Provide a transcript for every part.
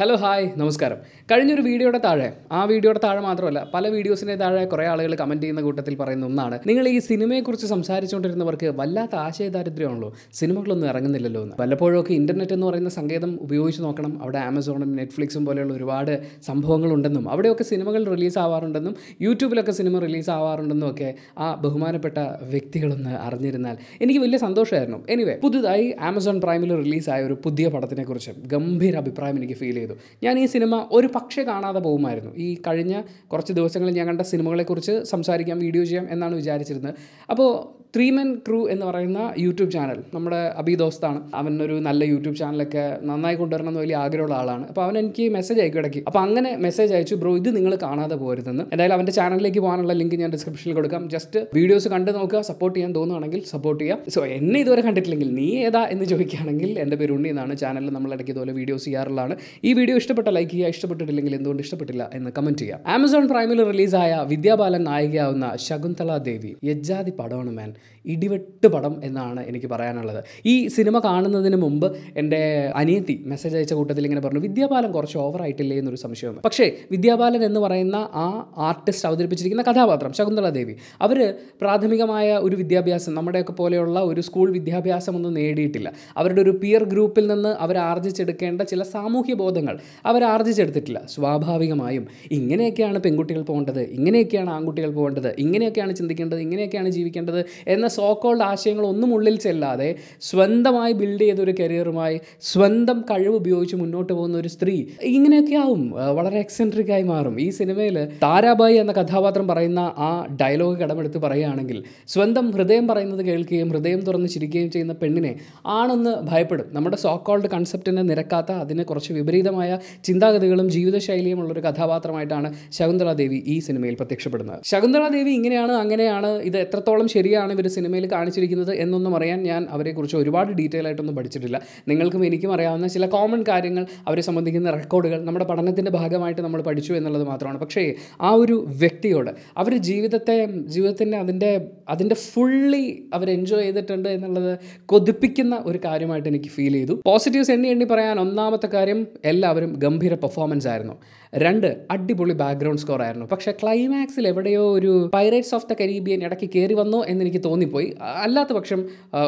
hello hi നമസ്കാരം കഴിഞ്ഞൊരു വീഡിയോയുടെ താഴെ ആ വീഡിയോയുടെ താഴെ മാത്രമല്ല പല വീഡിയോസിൻ്റെ താഴെ കുറേ ആളുകൾ കമൻറ്റ് ചെയ്യുന്ന കൂട്ടത്തിൽ പറയുന്ന ഒന്നാണ് നിങ്ങൾ ഈ സിനിമയെക്കുറിച്ച് സംസാരിച്ചുകൊണ്ടിരുന്നവർക്ക് വല്ലാത്ത ആശയദാരിദ്ര്യമാണല്ലോ സിനിമകളൊന്നും ഇറങ്ങുന്നില്ലല്ലോ എന്ന് വല്ലപ്പോഴൊക്കെ ഇൻ്റർനെറ്റ് എന്ന് പറയുന്ന സങ്കേതം ഉപയോഗിച്ച് നോക്കണം അവിടെ ആമസോണും നെറ്റ്ഫ്ലിക്സും പോലെയുള്ള ഒരുപാട് സംഭവങ്ങളുണ്ടെന്നും അവിടെയൊക്കെ സിനിമകൾ റിലീസ് ആവാറുണ്ടെന്നും യൂട്യൂബിലൊക്കെ സിനിമ റിലീസ് ആവാറുണ്ടെന്നും ഒക്കെ ആ ബഹുമാനപ്പെട്ട വ്യക്തികളൊന്ന് അറിഞ്ഞിരുന്നാൽ എനിക്ക് വലിയ സന്തോഷമായിരുന്നു എനിവേ പുതുതായി ആമസോൺ പ്രൈമിൽ റിലീസായ ഒരു പുതിയ പടത്തിനെക്കുറിച്ച് ഗംഭീര അഭിപ്രായം എനിക്ക് ഫീൽ ചെയ്തു ചെയ്തു ഞാൻ ഈ സിനിമ ഒരു പക്ഷേ കാണാതെ പോകുമായിരുന്നു ഈ കഴിഞ്ഞ കുറച്ച് ദിവസങ്ങളിൽ ഞാൻ കണ്ട സിനിമകളെക്കുറിച്ച് സംസാരിക്കാം വീഡിയോ ചെയ്യാം എന്നാണ് വിചാരിച്ചിരുന്നത് അപ്പോൾ ത്രീ മെൻ ക്രൂ എന്ന് പറയുന്ന യൂട്യൂബ് ചാനൽ നമ്മുടെ അബി ദോസ്താണ് അവനൊരു നല്ല യൂട്യൂബ് ചാനലൊക്കെ നന്നായി കൊണ്ടുവരണം എന്ന് വലിയ ആഗ്രഹമുള്ള ആളാണ് അപ്പോൾ അവൻ എനിക്ക് മെസ്സേജ് അയക്കും ഇടയ്ക്ക് അപ്പോൾ അങ്ങനെ മെസ്സേജ് അയച്ചു ബ്രോ ഇത് നിങ്ങൾ കാണാതെ പോരുതെന്ന് എന്തായാലും അവൻ്റെ ചാനലിലേക്ക് പോകാനുള്ള ലിങ്ക് ഞാൻ ഡിസ്ക്രിപ്ഷനിൽ കൊടുക്കാം ജസ്റ്റ് വീഡിയോസ് കണ്ട് നോക്കുക സപ്പോർട്ട് ചെയ്യാൻ തോന്നുകയാണെങ്കിൽ സപ്പോർട്ട് ചെയ്യാം സോ എന്നെ ഇതുവരെ കണ്ടിട്ടില്ലെങ്കിൽ നീ ഏതാ എന്ന് ചോദിക്കുകയാണെങ്കിൽ എൻ്റെ പേര് ഉണ്ണി എന്നാണ് ചാനലിൽ നമ്മൾ ഇടയ്ക്ക് ഇതുപോലെ വീഡിയോസ് ചെയ്യാറുള്ളതാണ് ഈ വീഡിയോ ഇഷ്ടപ്പെട്ട ലൈക്ക് ചെയ്യുക ഇഷ്ടപ്പെട്ടിട്ടില്ലെങ്കിൽ എന്തുകൊണ്ട് ഇഷ്ടപ്പെട്ടില്ല എന്ന് കമന്റ് ചെയ്യാം ആമസോൺ പ്രൈമിൽ റിലീസായ വിദ്യാബാലൻ നായികയാവുന്ന ശകുന്തള ദേവി യജ്ജാതി പടമാണ് മാൻ ഇടിവെട്ട് പടം എന്നാണ് എനിക്ക് പറയാനുള്ളത് ഈ സിനിമ കാണുന്നതിന് മുമ്പ് എൻ്റെ അനിയത്തി മെസ്സേജ് അയച്ച കൂട്ടത്തിൽ ഇങ്ങനെ പറഞ്ഞു വിദ്യാബാലൻ കുറച്ച് ഓവറായിട്ടില്ലേ എന്നൊരു സംശയമാണ് പക്ഷേ വിദ്യാബാലൻ എന്ന് പറയുന്ന ആ ആർട്ടിസ്റ്റ് അവതരിപ്പിച്ചിരിക്കുന്ന കഥാപാത്രം ശകുന്തള ദേവി അവർ പ്രാഥമികമായ ഒരു വിദ്യാഭ്യാസം നമ്മുടെയൊക്കെ പോലെയുള്ള ഒരു സ്കൂൾ വിദ്യാഭ്യാസം ഒന്നും നേടിയിട്ടില്ല അവരുടെ ഒരു പിയർ ഗ്രൂപ്പിൽ നിന്ന് അവർ ആർജിച്ചെടുക്കേണ്ട ചില സാമൂഹ്യ ബോധങ്ങൾ ബന്ധങ്ങൾ അവർ ആർജിച്ചെടുത്തിട്ടില്ല സ്വാഭാവികമായും ഇങ്ങനെയൊക്കെയാണ് പെൺകുട്ടികൾ പോകേണ്ടത് ഇങ്ങനെയൊക്കെയാണ് ആൺകുട്ടികൾ പോകേണ്ടത് ഇങ്ങനെയൊക്കെയാണ് ചിന്തിക്കേണ്ടത് ഇങ്ങനെയൊക്കെയാണ് ജീവിക്കേണ്ടത് എന്ന സോക്കോൾഡ് ആശയങ്ങളൊന്നും ഉള്ളിൽ ചെല്ലാതെ സ്വന്തമായി ബിൽഡ് ചെയ്തൊരു കരിയറുമായി സ്വന്തം കഴിവ് ഉപയോഗിച്ച് മുന്നോട്ട് പോകുന്ന ഒരു സ്ത്രീ ഇങ്ങനെയൊക്കെ ആവും വളരെ എക്സെൻട്രിക് ആയി മാറും ഈ സിനിമയിൽ താരാബായി എന്ന കഥാപാത്രം പറയുന്ന ആ ഡയലോഗ് കടമെടുത്ത് പറയുകയാണെങ്കിൽ സ്വന്തം ഹൃദയം പറയുന്നത് കേൾക്കുകയും ഹൃദയം തുറന്ന് ചിരിക്കുകയും ചെയ്യുന്ന പെണ്ണിനെ ആണൊന്ന് ഭയപ്പെടും നമ്മുടെ സോക്കോൾഡ് കൺസെപ്റ്റിനെ നിരക്കാത്ത അതിനെ കുറച്ച് വിപരീതമായി വ്യത്യസ്തമായ ചിന്താഗതികളും ജീവിതശൈലിയും ഉള്ളൊരു കഥാപാത്രമായിട്ടാണ് ശകുന്തള ദേവി ഈ സിനിമയിൽ പ്രത്യക്ഷപ്പെടുന്നത് ശകുന്തള ദേവി ഇങ്ങനെയാണ് അങ്ങനെയാണ് ഇത് എത്രത്തോളം ശരിയാണ് ഇവർ സിനിമയിൽ കാണിച്ചിരിക്കുന്നത് എന്നൊന്നും അറിയാൻ ഞാൻ അവരെക്കുറിച്ച് ഒരുപാട് ഡീറ്റെയിൽ ആയിട്ടൊന്നും പഠിച്ചിട്ടില്ല നിങ്ങൾക്കും എനിക്കും അറിയാവുന്ന ചില കോമൺ കാര്യങ്ങൾ അവരെ സംബന്ധിക്കുന്ന റെക്കോർഡുകൾ നമ്മുടെ പഠനത്തിൻ്റെ ഭാഗമായിട്ട് നമ്മൾ പഠിച്ചു എന്നുള്ളത് മാത്രമാണ് പക്ഷേ ആ ഒരു വ്യക്തിയോട് അവർ ജീവിതത്തെ ജീവിതത്തിൻ്റെ അതിൻ്റെ അതിൻ്റെ ഫുള്ളി അവർ എൻജോയ് ചെയ്തിട്ടുണ്ട് എന്നുള്ളത് കൊതിപ്പിക്കുന്ന ഒരു കാര്യമായിട്ട് എനിക്ക് ഫീൽ ചെയ്തു പോസിറ്റീവ്സ് എണ്ണി എണ്ണി പറയാൻ ഒന്നാമത്തെ കാര്യം എല്ലാ എല്ലാവരും ഗംഭീര പെർഫോമൻസ് ആയിരുന്നു രണ്ട് അടിപൊളി ബാക്ക്ഗ്രൗണ്ട് സ്കോർ ആയിരുന്നു പക്ഷേ ക്ലൈമാക്സിൽ എവിടെയോ ഒരു പൈറേറ്റ്സ് ഓഫ് ദ കരീബിയൻ ഇടയ്ക്ക് കയറി വന്നോ എന്ന് എനിക്ക് തോന്നിപ്പോയി അല്ലാത്ത പക്ഷം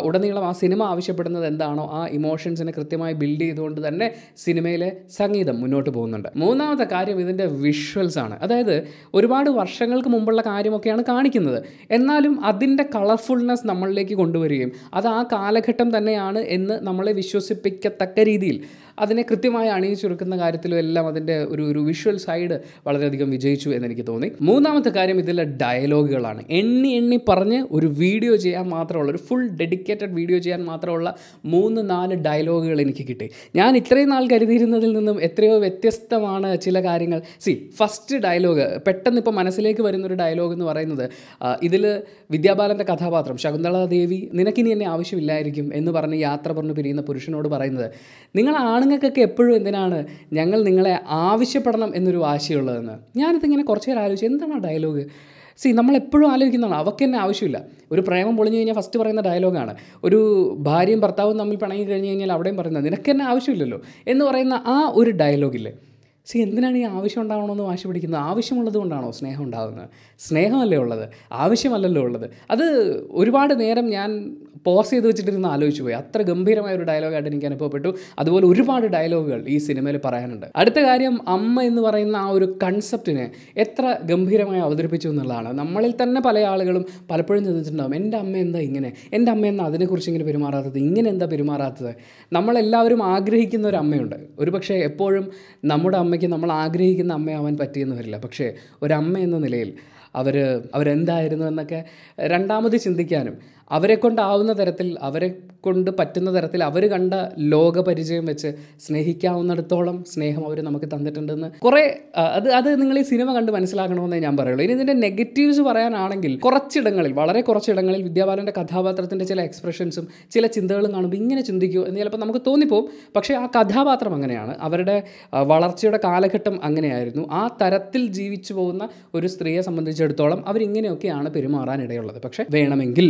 ഉടനീളം ആ സിനിമ ആവശ്യപ്പെടുന്നത് എന്താണോ ആ ഇമോഷൻസിനെ കൃത്യമായി ബിൽഡ് ചെയ്തുകൊണ്ട് തന്നെ സിനിമയിലെ സംഗീതം മുന്നോട്ട് പോകുന്നുണ്ട് മൂന്നാമത്തെ കാര്യം ഇതിൻ്റെ വിഷ്വൽസ് ആണ് അതായത് ഒരുപാട് വർഷങ്ങൾക്ക് മുമ്പുള്ള കാര്യമൊക്കെയാണ് കാണിക്കുന്നത് എന്നാലും അതിൻ്റെ കളർഫുൾനെസ് നമ്മളിലേക്ക് കൊണ്ടുവരികയും അത് ആ കാലഘട്ടം തന്നെയാണ് എന്ന് നമ്മളെ വിശ്വസിപ്പിക്കത്തക്ക രീതിയിൽ അതിനെ കൃത്യമായി അണിയിച്ചു ചുരുക്കുന്ന കാര്യത്തിലും എല്ലാം അതിൻ്റെ ഒരു ഒരു വിഷ്വൽ സൈഡ് വളരെയധികം വിജയിച്ചു എന്നെനിക്ക് തോന്നി മൂന്നാമത്തെ കാര്യം ഇതിലെ ഡയലോഗുകളാണ് എണ്ണി എണ്ണി പറഞ്ഞ് ഒരു വീഡിയോ ചെയ്യാൻ മാത്രമുള്ള ഒരു ഫുൾ ഡെഡിക്കേറ്റഡ് വീഡിയോ ചെയ്യാൻ മാത്രമുള്ള മൂന്ന് നാല് ഡയലോഗുകൾ എനിക്ക് കിട്ടി ഞാൻ ഇത്രയും നാൾ കരുതിയിരുന്നതിൽ നിന്നും എത്രയോ വ്യത്യസ്തമാണ് ചില കാര്യങ്ങൾ സി ഫസ്റ്റ് ഡയലോഗ് പെട്ടെന്ന് ഇപ്പോൾ മനസ്സിലേക്ക് വരുന്നൊരു ഡയലോഗ് എന്ന് പറയുന്നത് ഇതിൽ വിദ്യാബാലൻ്റെ കഥാപാത്രം ശകുന്തള ദേവി നിനക്കിനി എന്നെ ആവശ്യമില്ലായിരിക്കും എന്ന് പറഞ്ഞ് യാത്ര പറഞ്ഞു പിരിയുന്ന പുരുഷനോട് പറയുന്നത് നിങ്ങൾ ആണുങ്ങൾക്കൊക്കെ എപ്പോഴും എന്തിനാണ് എന്താണ് ഞങ്ങൾ നിങ്ങളെ ആവശ്യപ്പെടണം എന്നൊരു വാശിയുള്ളതെന്ന് ഇങ്ങനെ കുറച്ച് നേരം ആലോചിച്ചു എന്താണ് ആ ഡയലോഗ് സി നമ്മളെപ്പോഴും ആലോചിക്കുന്നതാണ് അവർക്ക് തന്നെ ആവശ്യമില്ല ഒരു പ്രേമം പൊളിഞ്ഞു കഴിഞ്ഞാൽ ഫസ്റ്റ് പറയുന്ന ഡയലോഗാണ് ഒരു ഭാര്യയും ഭർത്താവും തമ്മിൽ പിണങ്ങി കഴിഞ്ഞ് കഴിഞ്ഞാൽ അവിടെയും പറയുന്നത് നിനക്ക് തന്നെ ആവശ്യമില്ലല്ലോ എന്ന് പറയുന്ന ആ ഒരു ഡയലോഗില്ലേ സി എന്തിനാണ് ഈ ആവശ്യം ഉണ്ടാവണമെന്ന് വാശി പിടിക്കുന്നത് ആവശ്യമുള്ളത് കൊണ്ടാണോ സ്നേഹം ഉണ്ടാകുന്നത് സ്നേഹമല്ലേ ഉള്ളത് ആവശ്യമല്ലല്ലോ ഉള്ളത് അത് ഒരുപാട് നേരം ഞാൻ പോസ് ചെയ്ത് വെച്ചിട്ടിരുന്ന് ആലോചിച്ചു പോയി അത്ര ഗംഭീരമായ ഒരു ഡയലോഗായിട്ട് എനിക്ക് അനുഭവപ്പെട്ടു അതുപോലെ ഒരുപാട് ഡയലോഗുകൾ ഈ സിനിമയിൽ പറയാനുണ്ട് അടുത്ത കാര്യം അമ്മ എന്ന് പറയുന്ന ആ ഒരു കൺസെപ്റ്റിനെ എത്ര ഗംഭീരമായി അവതരിപ്പിച്ചു എന്നുള്ളതാണ് നമ്മളിൽ തന്നെ പല ആളുകളും പലപ്പോഴും ചിന്തിച്ചിട്ടുണ്ടാകും എൻ്റെ അമ്മ എന്താ ഇങ്ങനെ എൻ്റെ അമ്മ എന്നാ അതിനെക്കുറിച്ച് ഇങ്ങനെ പെരുമാറാത്തത് ഇങ്ങനെ എന്താ പെരുമാറാത്തത് നമ്മളെല്ലാവരും ആഗ്രഹിക്കുന്ന ഒരു അമ്മയുണ്ട് ഒരു പക്ഷേ എപ്പോഴും നമ്മുടെ അമ്മയ്ക്ക് നമ്മൾ ആഗ്രഹിക്കുന്ന അമ്മയാവാൻ പറ്റിയെന്ന് വരില്ല പക്ഷേ ഒരമ്മ എന്ന നിലയിൽ അവർ അവരെന്തായിരുന്നു എന്നൊക്കെ രണ്ടാമത് ചിന്തിക്കാനും അവരെ കൊണ്ടാവുന്ന തരത്തിൽ അവരെ കൊണ്ട് പറ്റുന്ന തരത്തിൽ അവർ കണ്ട ലോകപരിചയം വെച്ച് സ്നേഹിക്കാവുന്നിടത്തോളം സ്നേഹം അവർ നമുക്ക് തന്നിട്ടുണ്ടെന്ന് കുറേ അത് അത് നിങ്ങൾ ഈ സിനിമ കണ്ട് മനസ്സിലാക്കണമെന്നേ ഞാൻ പറയുള്ളൂ ഇനി ഇതിൻ്റെ നെഗറ്റീവ്സ് പറയാനാണെങ്കിൽ കുറച്ചിടങ്ങളിൽ വളരെ കുറച്ചിടങ്ങളിൽ വിദ്യാബാലൻ്റെ കഥാപാത്രത്തിൻ്റെ ചില എക്സ്പ്രഷൻസും ചില ചിന്തകളും കാണുമ്പോൾ ഇങ്ങനെ ചിന്തിക്കുമോ എന്ന് ചിലപ്പോൾ നമുക്ക് തോന്നിപ്പോവും പക്ഷേ ആ കഥാപാത്രം അങ്ങനെയാണ് അവരുടെ വളർച്ചയുടെ കാലഘട്ടം അങ്ങനെയായിരുന്നു ആ തരത്തിൽ ജീവിച്ചു പോകുന്ന ഒരു സ്ത്രീയെ സംബന്ധിച്ചിടത്തോളം അവരിങ്ങനെയൊക്കെയാണ് പെരുമാറാനിടയുള്ളത് പക്ഷേ വേണമെങ്കിൽ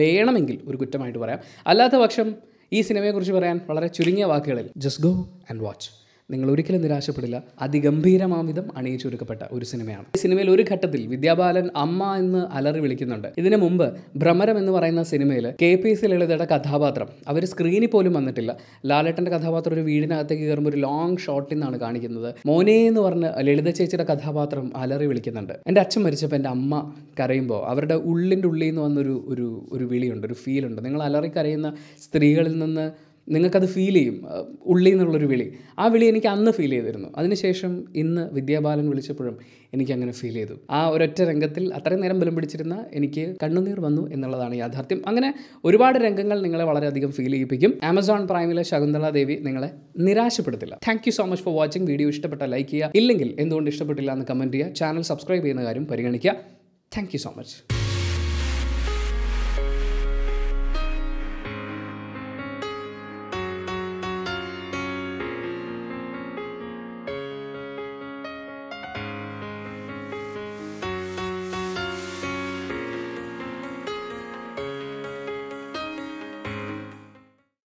വേണമെങ്കിൽ ഒരു കുറ്റമായിട്ട് പറയാം അല്ലാത്ത പക്ഷം ഈ സിനിമയെക്കുറിച്ച് പറയാൻ വളരെ ചുരുങ്ങിയ വാക്കുകളിൽ ജസ്റ്റ് ഗോ ആൻഡ് വാച്ച് നിങ്ങൾ ഒരിക്കലും നിരാശപ്പെടില്ല അതിഗംഭീരമാം വിധം അണിയിച്ചൊരുക്കപ്പെട്ട ഒരു സിനിമയാണ് ഈ സിനിമയിൽ ഒരു ഘട്ടത്തിൽ വിദ്യാബാലൻ അമ്മ എന്ന് അലറി വിളിക്കുന്നുണ്ട് ഇതിനു മുമ്പ് ഭ്രമരം എന്ന് പറയുന്ന സിനിമയിൽ കെ പി സി ലളിതയുടെ കഥാപാത്രം അവർ സ്ക്രീനിൽ പോലും വന്നിട്ടില്ല ലാലേട്ടൻ്റെ കഥാപാത്രം ഒരു വീടിനകത്തേക്ക് കയറുമ്പോൾ ഒരു ലോങ് ഷോട്ടിൽ നിന്നാണ് കാണിക്കുന്നത് മോനെ എന്ന് പറഞ്ഞ് ലളിത ചേച്ചിയുടെ കഥാപാത്രം അലറി വിളിക്കുന്നുണ്ട് എൻ്റെ അച്ഛൻ മരിച്ചപ്പോൾ എൻ്റെ അമ്മ കരയുമ്പോൾ അവരുടെ ഉള്ളിൻ്റെ ഉള്ളിൽ നിന്ന് വന്നൊരു ഒരു ഒരു വിളിയുണ്ട് ഒരു ഫീലുണ്ട് നിങ്ങൾ അലറി കരയുന്ന സ്ത്രീകളിൽ നിന്ന് നിങ്ങൾക്കത് ഫീൽ ചെയ്യും ഉള്ളിൽ നിന്നുള്ളൊരു വിളി ആ വിളി എനിക്ക് അന്ന് ഫീൽ ചെയ്തിരുന്നു അതിനുശേഷം ഇന്ന് വിദ്യാബാലൻ വിളിച്ചപ്പോഴും എനിക്ക് അങ്ങനെ ഫീൽ ചെയ്തു ആ ഒരൊറ്റ രംഗത്തിൽ അത്രയും നേരം ബലം പിടിച്ചിരുന്ന എനിക്ക് കണ്ണുനീർ വന്നു എന്നുള്ളതാണ് യാഥാർത്ഥ്യം അങ്ങനെ ഒരുപാട് രംഗങ്ങൾ നിങ്ങളെ വളരെയധികം ഫീൽ ചെയ്യിപ്പിക്കും ആമസോൺ പ്രൈമിലെ ശകുന്തള ദേവി നിങ്ങളെ നിരാശപ്പെടുത്തില്ല thank you so much for watching video ഇഷ്ടപ്പെട്ട ലൈക്ക് ചെയ്യുക ഇല്ലെങ്കിൽ എന്തുകൊണ്ട് ഇഷ്ടപ്പെട്ടില്ല എന്ന് കമൻറ്റ് ചെയ്യുക ചാനൽ സബ്സ്ക്രൈബ് ചെയ്യുന്ന കാര്യം പരിഗണിക്കുക താങ്ക് യു സോ മച്ച്